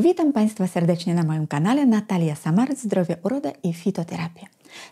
Witam Państwa serdecznie na moim kanale Natalia Samar, Zdrowie, Uroda i Fitoterapia.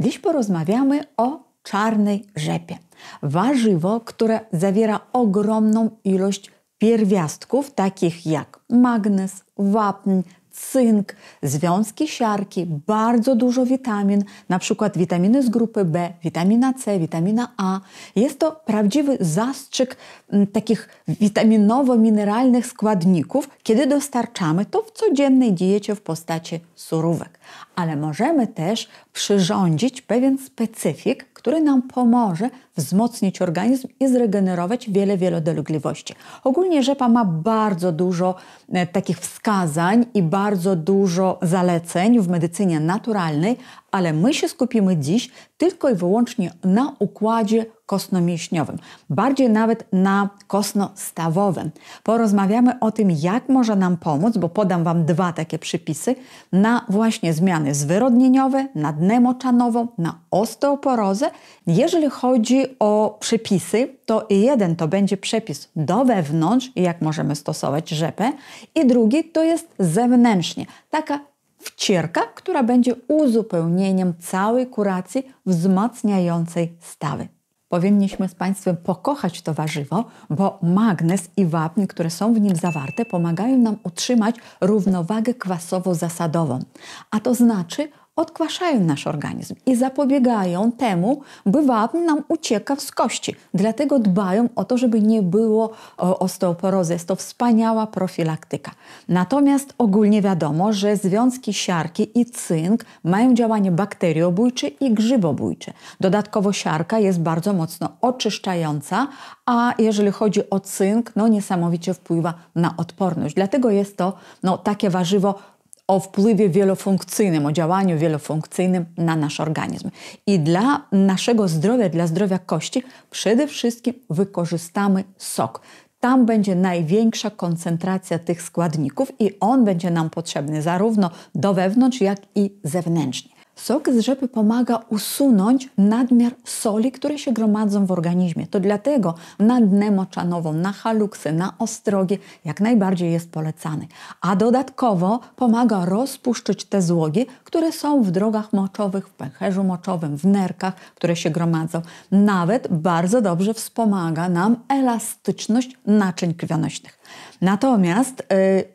Dziś porozmawiamy o czarnej rzepie. Warzywo, które zawiera ogromną ilość pierwiastków, takich jak magnez, wapń, cynk, związki siarki, bardzo dużo witamin, na przykład witaminy z grupy B, witamina C, witamina A. Jest to prawdziwy zastrzyk mm, takich witaminowo-mineralnych składników, kiedy dostarczamy to w codziennej diecie w postaci surówek ale możemy też przyrządzić pewien specyfik, który nam pomoże wzmocnić organizm i zregenerować wiele wielodolgliwości. Ogólnie rzepa ma bardzo dużo e, takich wskazań i bardzo dużo zaleceń w medycynie naturalnej, ale my się skupimy dziś tylko i wyłącznie na układzie kostno-mięśniowym, bardziej nawet na kostno-stawowym. Porozmawiamy o tym, jak może nam pomóc, bo podam Wam dwa takie przypisy na właśnie zmiany zwyrodnieniowe, na dnę na osteoporozę. Jeżeli chodzi o przypisy, to jeden to będzie przepis do wewnątrz, jak możemy stosować rzepę, i drugi to jest zewnętrznie, taka wcierka, która będzie uzupełnieniem całej kuracji wzmacniającej stawy. Powinniśmy z Państwem pokochać to warzywo, bo magnez i wapń, które są w nim zawarte, pomagają nam utrzymać równowagę kwasowo-zasadową. A to znaczy odkwaszają nasz organizm i zapobiegają temu, by wapń nam ucieka z kości. Dlatego dbają o to, żeby nie było e, osteoporozy. Jest to wspaniała profilaktyka. Natomiast ogólnie wiadomo, że związki siarki i cynk mają działanie bakteriobójcze i grzybobójcze. Dodatkowo siarka jest bardzo mocno oczyszczająca, a jeżeli chodzi o cynk, no niesamowicie wpływa na odporność. Dlatego jest to no, takie warzywo o wpływie wielofunkcyjnym, o działaniu wielofunkcyjnym na nasz organizm. I dla naszego zdrowia, dla zdrowia kości, przede wszystkim wykorzystamy sok. Tam będzie największa koncentracja tych składników i on będzie nam potrzebny zarówno do wewnątrz, jak i zewnętrznie. Sok z rzepy pomaga usunąć nadmiar soli, które się gromadzą w organizmie. To dlatego na dnę moczanową, na haluksy, na ostrogie jak najbardziej jest polecany. A dodatkowo pomaga rozpuszczyć te złogie, które są w drogach moczowych, w pęcherzu moczowym, w nerkach, które się gromadzą. Nawet bardzo dobrze wspomaga nam elastyczność naczyń krwionośnych. Natomiast, y,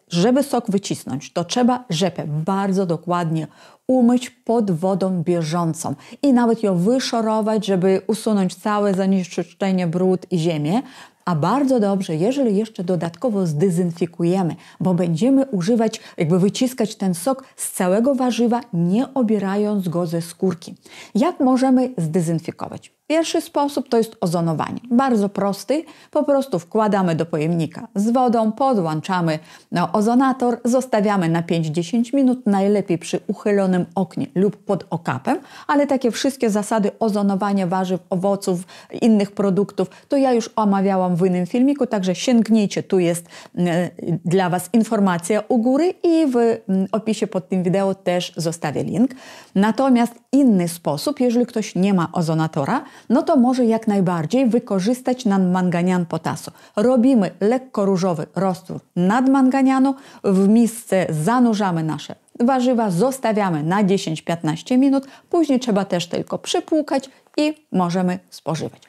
żeby sok wycisnąć, to trzeba rzepę bardzo dokładnie umyć pod wodą bieżącą i nawet ją wyszorować, żeby usunąć całe zanieczyszczenie, brud i ziemię. A bardzo dobrze, jeżeli jeszcze dodatkowo zdezynfikujemy, bo będziemy używać, jakby wyciskać ten sok z całego warzywa, nie obierając go ze skórki. Jak możemy zdezynfikować? Pierwszy sposób to jest ozonowanie. Bardzo prosty, po prostu wkładamy do pojemnika z wodą, podłączamy no, ozonator, zostawiamy na 5-10 minut, najlepiej przy uchylonym oknie lub pod okapem, ale takie wszystkie zasady ozonowania warzyw, owoców, innych produktów, to ja już omawiałam w innym filmiku, także sięgnijcie, tu jest mm, e, dla Was informacja u góry i w mm, opisie pod tym wideo też zostawię link. Natomiast inny sposób, jeżeli ktoś nie ma ozonatora, no to może jak najbardziej wykorzystać nadmanganian potasu. Robimy lekko różowy roztwór nadmanganianu, w misce zanurzamy nasze warzywa, zostawiamy na 10-15 minut, później trzeba też tylko przypłukać i możemy spożywać.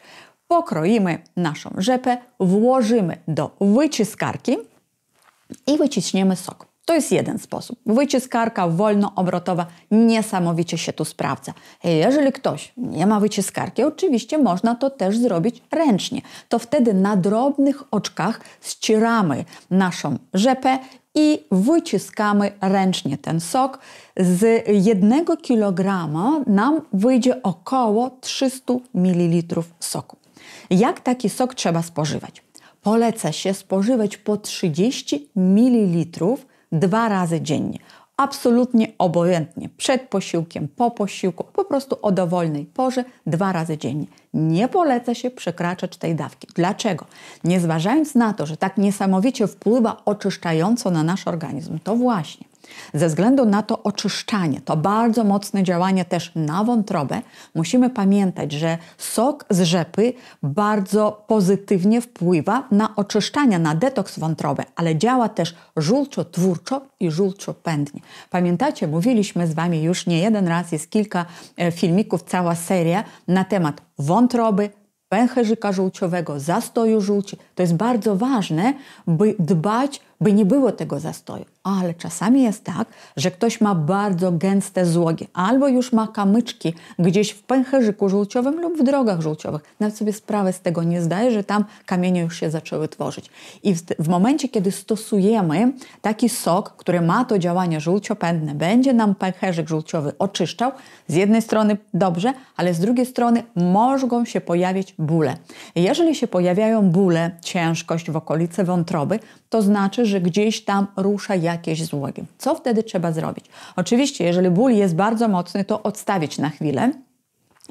Pokroimy naszą rzepę, włożymy do wyciskarki i wyciśniemy sok. To jest jeden sposób. Wyciskarka wolnoobrotowa niesamowicie się tu sprawdza. Jeżeli ktoś nie ma wyciskarki, oczywiście można to też zrobić ręcznie. To wtedy na drobnych oczkach ścieramy naszą rzepę i wyciskamy ręcznie ten sok. Z jednego kilograma nam wyjdzie około 300 ml soku. Jak taki sok trzeba spożywać? Poleca się spożywać po 30 ml dwa razy dziennie. Absolutnie obojętnie, przed posiłkiem, po posiłku, po prostu o dowolnej porze, dwa razy dziennie. Nie poleca się przekraczać tej dawki. Dlaczego? Nie zważając na to, że tak niesamowicie wpływa oczyszczająco na nasz organizm, to właśnie ze względu na to oczyszczanie, to bardzo mocne działanie też na wątrobę, musimy pamiętać, że sok z rzepy bardzo pozytywnie wpływa na oczyszczanie, na detoks wątroby, ale działa też żółczotwórczo i żółczopędnie. Pamiętacie, mówiliśmy z Wami już nie jeden raz, jest kilka e, filmików, cała seria na temat wątroby, pęcherzyka żółciowego, zastoju żółci. To jest bardzo ważne, by dbać by nie było tego zastoju. Ale czasami jest tak, że ktoś ma bardzo gęste złogi, albo już ma kamyczki gdzieś w pęcherzyku żółciowym lub w drogach żółciowych. Nawet sobie sprawę z tego nie zdaje, że tam kamienie już się zaczęły tworzyć. I w, w momencie, kiedy stosujemy taki sok, który ma to działanie żółciopędne, będzie nam pęcherzyk żółciowy oczyszczał, z jednej strony dobrze, ale z drugiej strony mogą się pojawić bóle. Jeżeli się pojawiają bóle, ciężkość w okolicy wątroby, to znaczy, że gdzieś tam rusza jakieś zło. Co wtedy trzeba zrobić? Oczywiście, jeżeli ból jest bardzo mocny, to odstawić na chwilę.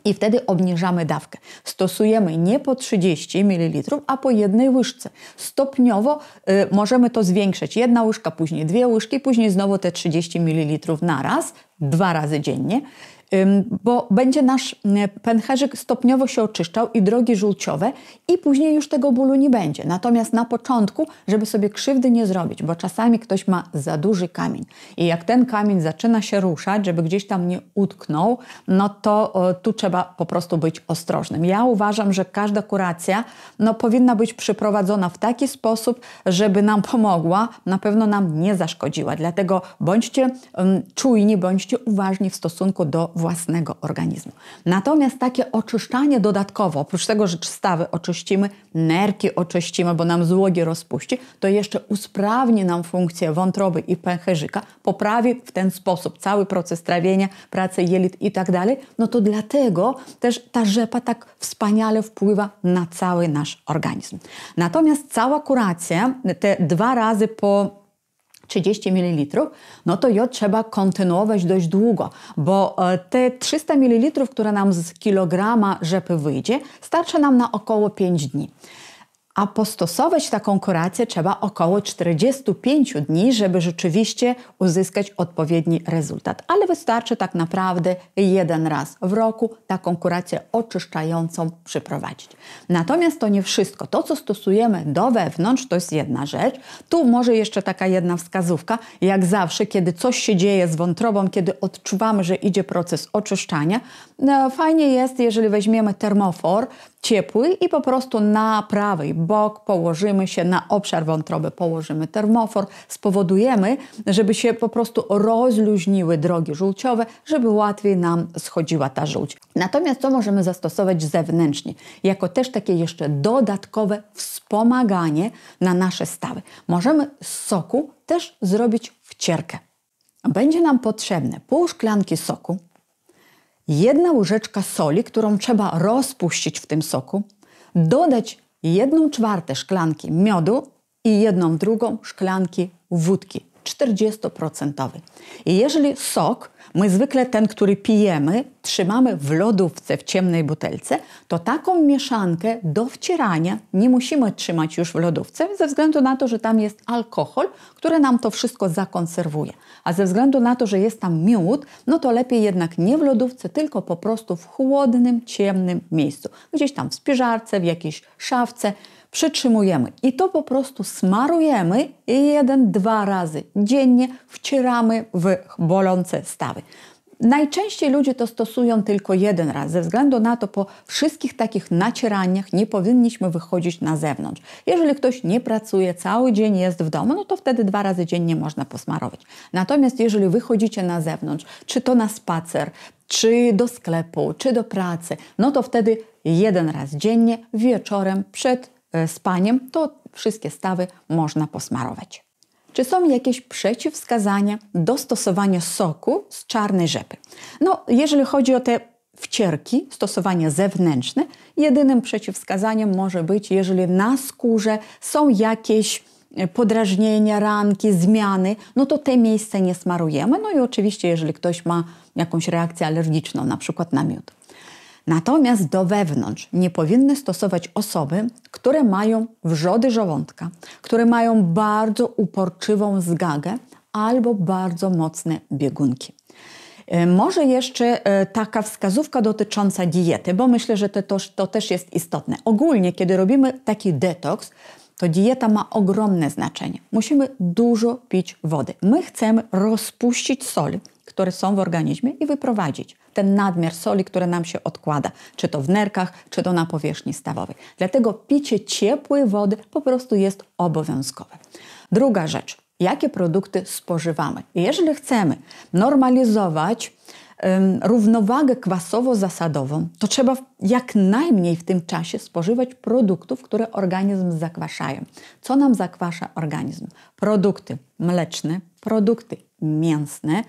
I wtedy obniżamy dawkę. Stosujemy nie po 30 ml, a po jednej łyżce. Stopniowo y, możemy to zwiększyć. Jedna łyżka, później dwie łyżki, później znowu te 30 ml na raz, dwa razy dziennie bo będzie nasz y, pęcherzyk stopniowo się oczyszczał i drogi żółciowe i później już tego bólu nie będzie. Natomiast na początku, żeby sobie krzywdy nie zrobić, bo czasami ktoś ma za duży kamień i jak ten kamień zaczyna się ruszać, żeby gdzieś tam nie utknął, no to tu trzeba po prostu być ostrożnym. Ja uważam, że każda kuracja no, powinna być przeprowadzona w taki sposób, żeby nam pomogła, na pewno nam nie zaszkodziła. Dlatego bądźcie czujni, bądźcie uważni w stosunku do własnego organizmu. Natomiast takie oczyszczanie dodatkowo, oprócz tego, że stawy oczyścimy, nerki oczyścimy, bo nam złogi rozpuści, to jeszcze usprawni nam funkcję wątroby i pęcherzyka, poprawi w ten sposób cały proces trawienia, pracę jelit i tak dalej, no to dlatego też ta rzepa tak wspaniale wpływa na cały nasz organizm. Natomiast cała kuracja, te dwa razy po 30 ml, no to jod trzeba kontynuować dość długo, bo e, te 300 ml, które nam z kilograma rzepy wyjdzie, starczy nam na około 5 dni a postosować taką kurację trzeba około 45 dni, żeby rzeczywiście uzyskać odpowiedni rezultat. Ale wystarczy tak naprawdę jeden raz w roku taką kurację oczyszczającą przeprowadzić. Natomiast to nie wszystko. To, co stosujemy do wewnątrz, to jest jedna rzecz. Tu może jeszcze taka jedna wskazówka. Jak zawsze, kiedy coś się dzieje z wątrobą, kiedy odczuwamy, że idzie proces oczyszczania, no, fajnie jest, jeżeli weźmiemy termofor ciepły i po prostu na prawej bok, położymy się na obszar wątroby, położymy termofor, spowodujemy, żeby się po prostu rozluźniły drogi żółciowe, żeby łatwiej nam schodziła ta żółć. Natomiast to możemy zastosować zewnętrznie? Jako też takie jeszcze dodatkowe wspomaganie na nasze stawy. Możemy z soku też zrobić wcierkę. Będzie nam potrzebne pół szklanki soku, jedna łyżeczka soli, którą trzeba rozpuścić w tym soku, dodać jedną czwartą szklanki miodu i jedną drugą szklanki wódki 40%. I jeżeli sok, my zwykle ten, który pijemy, trzymamy w lodówce w ciemnej butelce, to taką mieszankę do wcierania nie musimy trzymać już w lodówce, ze względu na to, że tam jest alkohol, który nam to wszystko zakonserwuje. A ze względu na to, że jest tam miód, no to lepiej jednak nie w lodówce, tylko po prostu w chłodnym, ciemnym miejscu. Gdzieś tam w spiżarce, w jakiejś szafce przytrzymujemy i to po prostu smarujemy jeden, dwa razy dziennie, wcieramy w bolące stawy. Najczęściej ludzie to stosują tylko jeden raz. Ze względu na to, po wszystkich takich nacieraniach nie powinniśmy wychodzić na zewnątrz. Jeżeli ktoś nie pracuje, cały dzień jest w domu, no to wtedy dwa razy dziennie można posmarować. Natomiast jeżeli wychodzicie na zewnątrz, czy to na spacer, czy do sklepu, czy do pracy, no to wtedy jeden raz dziennie, wieczorem przed e, spaniem, to wszystkie stawy można posmarować. Czy są jakieś przeciwwskazania do stosowania soku z czarnej rzepy? No, jeżeli chodzi o te wcierki, stosowanie zewnętrzne, jedynym przeciwwskazaniem może być, jeżeli na skórze są jakieś e, podrażnienia, ranki, zmiany, no to te miejsce nie smarujemy. No i oczywiście, jeżeli ktoś ma jakąś reakcję alergiczną, na przykład na miód. Natomiast do wewnątrz nie powinny stosować osoby, które mają wrzody żołądka, które mają bardzo uporczywą zgagę albo bardzo mocne biegunki. E, może jeszcze e, taka wskazówka dotycząca diety, bo myślę, że to, to, też jest istotne. Ogólnie, kiedy robimy taki detoks, to dieta ma ogromne znaczenie. Musimy dużo pić wody. My chcemy rozpuścić sol które są w organizmie i wyprowadzić ten nadmiar soli, który nam się odkłada, czy to w nerkach, czy to na powierzchni stawowej. Dlatego picie ciepłej wody po prostu jest obowiązkowe. Druga rzecz, jakie produkty spożywamy. Jeżeli chcemy normalizować równowagę kwasowo-zasadową, to trzeba jak najmniej w tym czasie spożywać produktów, które organizm zakwaszają. Co nam zakwasza organizm? Produkty mleczne, produkty mięsne,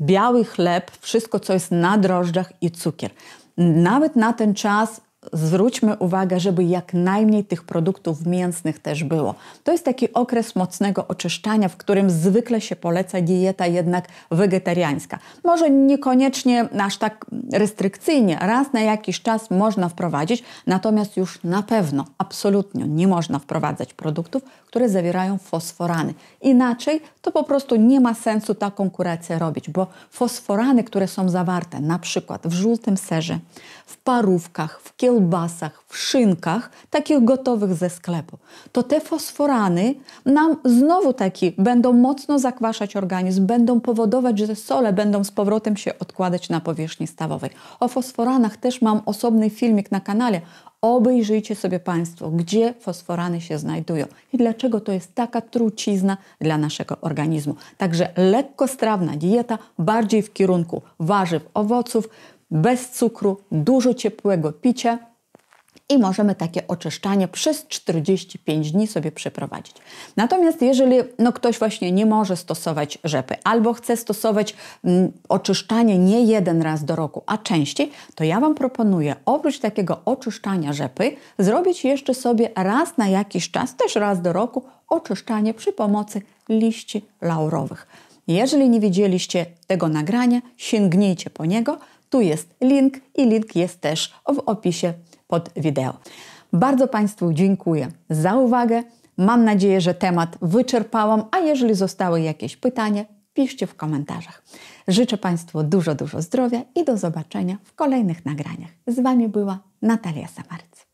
biały chleb, wszystko co jest na drożdżach i cukier. Nawet na ten czas zwróćmy uwagę, żeby jak najmniej tych produktów mięsnych też było. To jest taki okres mocnego oczyszczania, w którym zwykle się poleca dieta jednak wegetariańska. Może niekoniecznie aż tak restrykcyjnie, raz na jakiś czas można wprowadzić, natomiast już na pewno, absolutnie nie można wprowadzać produktów, które zawierają fosforany. Inaczej to po prostu nie ma sensu ta kurację robić, bo fosforany, które są zawarte na przykład w żółtym serze, w parówkach, w kiełbaskach, kiełbasach, w szynkach, takich gotowych ze sklepu, to te fosforany nam znowu taki będą mocno zakwaszać organizm, będą powodować, że sole będą z powrotem się odkładać na powierzchni stawowej. O fosforanach też mam osobny filmik na kanale. Obejrzyjcie sobie Państwo, gdzie fosforany się znajdują i dlaczego to jest taka trucizna dla naszego organizmu. Także lekkostrawna dieta, bardziej w kierunku warzyw, owoców, bez cukru, dużo ciepłego picia, i możemy takie oczyszczanie przez 45 dni sobie przeprowadzić. Natomiast jeżeli no, ktoś właśnie nie może stosować rzepy albo chce stosować mm, oczyszczanie nie jeden raz do roku, a częściej, to ja Wam proponuję oprócz takiego oczyszczania rzepy zrobić jeszcze sobie raz na jakiś czas, też raz do roku, oczyszczanie przy pomocy liści laurowych. Jeżeli nie widzieliście tego nagrania, sięgnijcie po niego. Tu jest link i link jest też w opisie pod wideo. Bardzo Państwu dziękuję za uwagę. Mam nadzieję, że temat wyczerpałam, a jeżeli zostały jakieś pytania, piszcie w komentarzach. Życzę Państwu dużo, dużo zdrowia i do zobaczenia w kolejnych nagraniach. Z Wami była Natalia Samaryc.